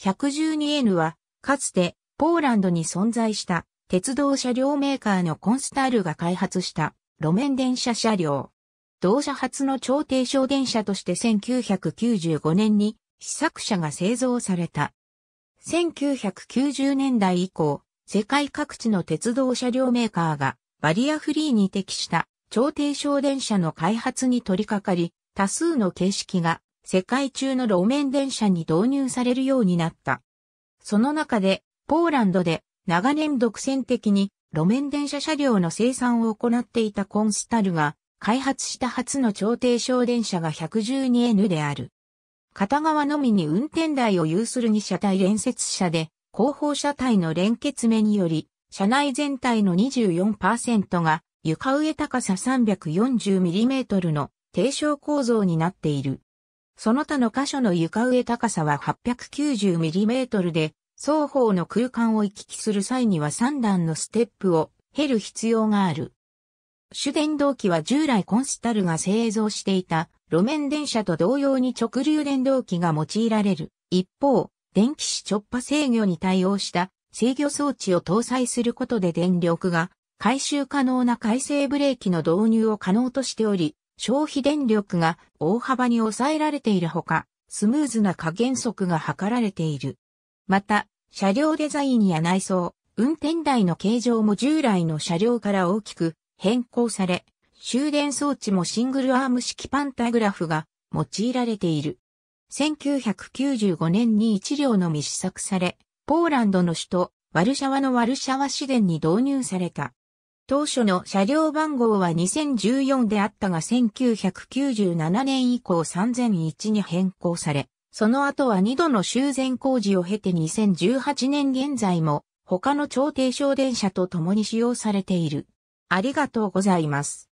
112N は、かつて、ポーランドに存在した鉄道車両メーカーのコンスタールが開発した路面電車車両。同社初の超低床電車として1995年に試作車が製造された。1990年代以降、世界各地の鉄道車両メーカーがバリアフリーに適した超低床電車の開発に取り掛かり、多数の形式が世界中の路面電車に導入されるようになった。その中で、ポーランドで長年独占的に路面電車車両の生産を行っていたコンスタルが開発した初の超低小電車が 112N である。片側のみに運転台を有する2車体連接車で、後方車体の連結目により、車内全体の24%が床上高さ 340mm の低床構造になっている。その他の箇所の床上高さは 890mm で、双方の空間を行き来する際には3段のステップを経る必要がある。主電動機は従来コンスタルが製造していた路面電車と同様に直流電動機が用いられる。一方、電気子直波制御に対応した制御装置を搭載することで電力が回収可能な回生ブレーキの導入を可能としており、消費電力が大幅に抑えられているほか、スムーズな加減速が図られている。また、車両デザインや内装、運転台の形状も従来の車両から大きく変更され、終電装置もシングルアーム式パンタグラフが用いられている。1995年に1両のみ試作され、ポーランドの首都、ワルシャワのワルシャワ市電に導入された。当初の車両番号は2014であったが1997年以降3001に変更され、その後は2度の修繕工事を経て2018年現在も他の超低床電車と共に使用されている。ありがとうございます。